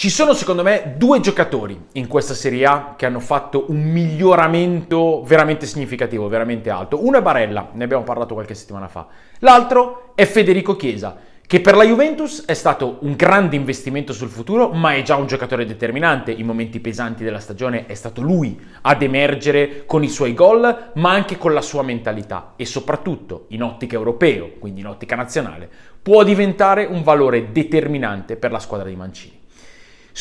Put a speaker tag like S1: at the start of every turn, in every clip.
S1: Ci sono secondo me due giocatori in questa Serie A che hanno fatto un miglioramento veramente significativo, veramente alto. Uno è Barella, ne abbiamo parlato qualche settimana fa. L'altro è Federico Chiesa, che per la Juventus è stato un grande investimento sul futuro, ma è già un giocatore determinante. In momenti pesanti della stagione è stato lui ad emergere con i suoi gol, ma anche con la sua mentalità e soprattutto in ottica europeo, quindi in ottica nazionale, può diventare un valore determinante per la squadra di Mancini.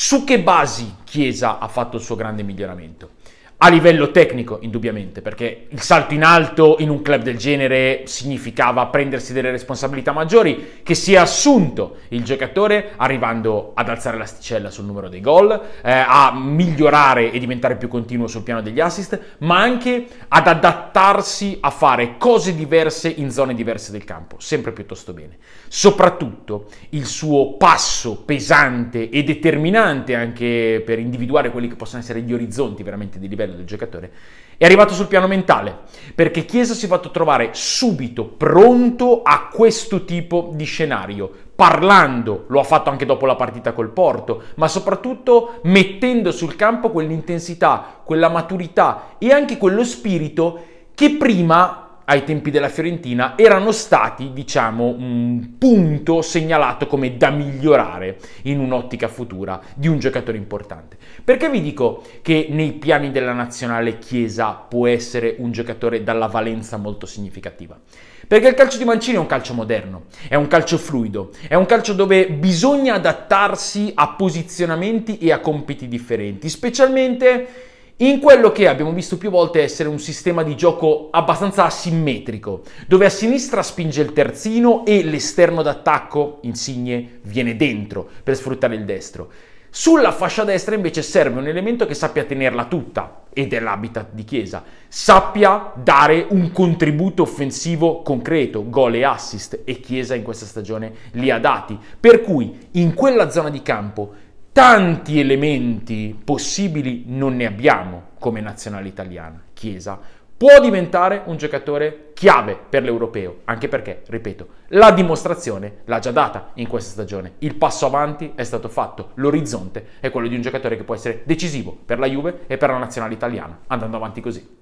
S1: Su che basi Chiesa ha fatto il suo grande miglioramento? a livello tecnico, indubbiamente, perché il salto in alto in un club del genere significava prendersi delle responsabilità maggiori, che si è assunto il giocatore arrivando ad alzare l'asticella sul numero dei gol, eh, a migliorare e diventare più continuo sul piano degli assist, ma anche ad adattarsi a fare cose diverse in zone diverse del campo, sempre piuttosto bene. Soprattutto il suo passo pesante e determinante anche per individuare quelli che possono essere gli orizzonti veramente di livello livello del giocatore, è arrivato sul piano mentale, perché Chiesa si è fatto trovare subito pronto a questo tipo di scenario, parlando, lo ha fatto anche dopo la partita col Porto, ma soprattutto mettendo sul campo quell'intensità, quella maturità e anche quello spirito che prima ai tempi della Fiorentina erano stati, diciamo, un punto segnalato come da migliorare in un'ottica futura di un giocatore importante. Perché vi dico che nei piani della nazionale Chiesa può essere un giocatore dalla valenza molto significativa? Perché il calcio di Mancini è un calcio moderno, è un calcio fluido, è un calcio dove bisogna adattarsi a posizionamenti e a compiti differenti, specialmente in quello che abbiamo visto più volte essere un sistema di gioco abbastanza asimmetrico, dove a sinistra spinge il terzino e l'esterno d'attacco, Insigne, viene dentro per sfruttare il destro. Sulla fascia destra invece serve un elemento che sappia tenerla tutta, ed è l'habitat di Chiesa, sappia dare un contributo offensivo concreto, gol e assist, e Chiesa in questa stagione li ha dati. Per cui in quella zona di campo tanti elementi possibili non ne abbiamo come nazionale italiana. Chiesa può diventare un giocatore chiave per l'europeo, anche perché, ripeto, la dimostrazione l'ha già data in questa stagione. Il passo avanti è stato fatto, l'orizzonte è quello di un giocatore che può essere decisivo per la Juve e per la nazionale italiana, andando avanti così.